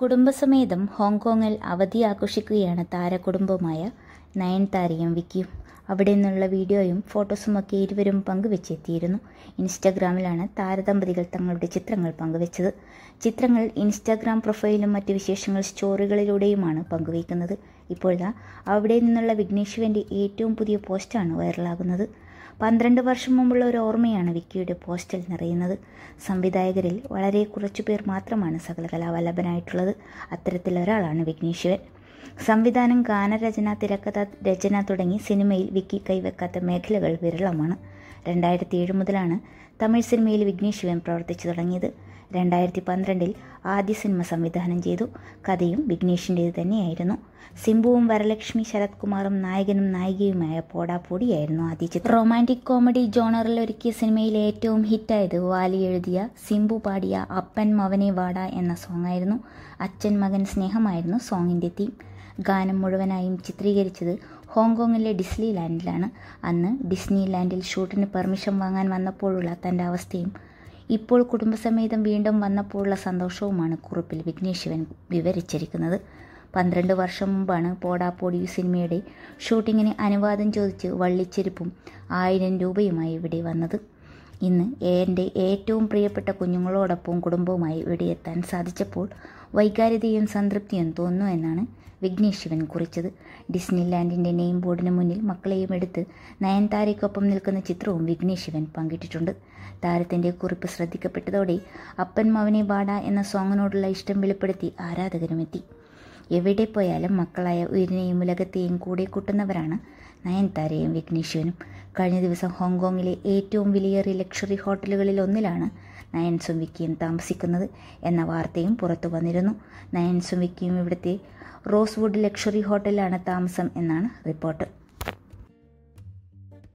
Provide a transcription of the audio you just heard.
കുടുംബസമേതം ഹോങ്കോങ്ങിൽ അവധി ആഘോഷിക്കുകയാണ് താരകുടുംബമായ നയൻതാരയും വിക്കിയും അവിടെ നിന്നുള്ള വീഡിയോയും ഫോട്ടോസുമൊക്കെ ഇരുവരും പങ്കുവെച്ചെത്തിയിരുന്നു ഇൻസ്റ്റാഗ്രാമിലാണ് താരദമ്പതികൾ തങ്ങളുടെ ചിത്രങ്ങൾ പങ്കുവെച്ചത് ചിത്രങ്ങൾ ഇൻസ്റ്റാഗ്രാം പ്രൊഫൈലും മറ്റ് വിശേഷങ്ങൾ സ്റ്റോറികളിലൂടെയുമാണ് പങ്കുവയ്ക്കുന്നത് ഇപ്പോഴാ അവിടെ നിന്നുള്ള വിഘ്നേഷുവിൻ്റെ ഏറ്റവും പുതിയ പോസ്റ്റാണ് വൈറലാകുന്നത് പന്ത്രണ്ട് വർഷം മുമ്പുള്ള ഒരു ഓർമ്മയാണ് വിക്കിയുടെ പോസ്റ്റിൽ നിറയുന്നത് സംവിധായകരിൽ വളരെ കുറച്ചു പേർ മാത്രമാണ് അത്തരത്തിൽ അത്തരത്തിലൊരാളാണ് വിഘ്നേശ്വരൻ സംവിധാനം ഗാനരചന തിരക്കഥ രചന തുടങ്ങി സിനിമയിൽ വിക്കി കൈവെക്കാത്ത മേഖലകൾ വിരളമാണ് രണ്ടായിരത്തി ഏഴ് മുതലാണ് തമിഴ് സിനിമയിൽ വിഘ്നേഷ് ശിവൻ പ്രവർത്തിച്ചു തുടങ്ങിയത് രണ്ടായിരത്തി പന്ത്രണ്ടിൽ ആദ്യ സിനിമ സംവിധാനം ചെയ്തു കഥയും വിഘ്നേഷിൻ്റേത് തന്നെയായിരുന്നു സിംബുവും വരലക്ഷ്മി ശരത് കുമാറും നായകനും നായികയുമായ പോടാപ്പോടിയായിരുന്നു ആദ്യ ചിത്രം റൊമാൻറ്റിക് കോമഡി ജോണറിൽ ഒരുക്കിയ സിനിമയിലെ ഏറ്റവും ഹിറ്റായത് വാലി എഴുതിയ സിംബു പാടിയ അപ്പൻ മവനെ വാട എന്ന സോങ്ങായിരുന്നു അച്ഛൻ മകൻ സ്നേഹമായിരുന്നു സോങ്ങിൻ്റെ തീം ഗാനം മുഴുവനായും ചിത്രീകരിച്ചത് ഹോങ്കോങ്ങിലെ ഡിസ്നി ലാൻഡിലാണ് അന്ന് ഡിസ്നി ലാൻഡിൽ ഷൂട്ടിന് പെർമിഷൻ വാങ്ങാൻ വന്നപ്പോഴുള്ള തൻ്റെ അവസ്ഥയും ഇപ്പോൾ കുടുംബസമേതം വീണ്ടും വന്നപ്പോഴുള്ള സന്തോഷവുമാണ് കുറിപ്പിൽ വിഘ്നേഷ് ശിവൻ വിവരിച്ചിരിക്കുന്നത് പന്ത്രണ്ട് വർഷം മുമ്പാണ് പോടി സിനിമയുടെ ഷൂട്ടിങ്ങിന് അനുവാദം ചോദിച്ച് വള്ളിച്ചെരുപ്പും ആയിരം രൂപയുമായി ഇവിടെ വന്നത് ഇന്ന് എൻ്റെ ഏറ്റവും പ്രിയപ്പെട്ട കുഞ്ഞുങ്ങളോടൊപ്പം കുടുംബവുമായി എത്താൻ സാധിച്ചപ്പോൾ വൈകാരികതയും സംതൃപ്തിയും തോന്നുന്നു എന്നാണ് വിഘ്നേഷ് ശിവൻ കുറിച്ചത് ഡിസ്നിലാൻഡിൻ്റെ നെയിം ബോർഡിന് മുന്നിൽ മക്കളെയും എടുത്ത് നയൻതാരയ്ക്കൊപ്പം നിൽക്കുന്ന ചിത്രവും വിഘ്നേഷ് ശിവൻ പങ്കിട്ടിട്ടുണ്ട് താരത്തിൻ്റെ കുറിപ്പ് ശ്രദ്ധിക്കപ്പെട്ടതോടെ അപ്പൻ മവനെ വാടാ എന്ന സോങ്ങിനോടുള്ള ഇഷ്ടം വെളിപ്പെടുത്തി ആരാധകരുമെത്തി എവിടെ പോയാലും മക്കളായ ഉയരനെയും ഉലകത്തെയും കൂടെ കൂട്ടുന്നവരാണ് നയൻതാരയും വിഘ്നേശ്വനും കഴിഞ്ഞ ദിവസം ഹോങ്കോങ്ങിലെ ഏറ്റവും വിലയേറിയ ലക്ഷറി ഹോട്ടലുകളിൽ ഒന്നിലാണ് നയൻസും വിക്കിയും താമസിക്കുന്നത് എന്ന വാർത്തയും പുറത്തു വന്നിരുന്നു നയൻസും വിക്കിയും ഇവിടുത്തെ റോസ്വുഡ് ലക്ഷറി ഹോട്ടലിലാണ് താമസം എന്നാണ് റിപ്പോർട്ട്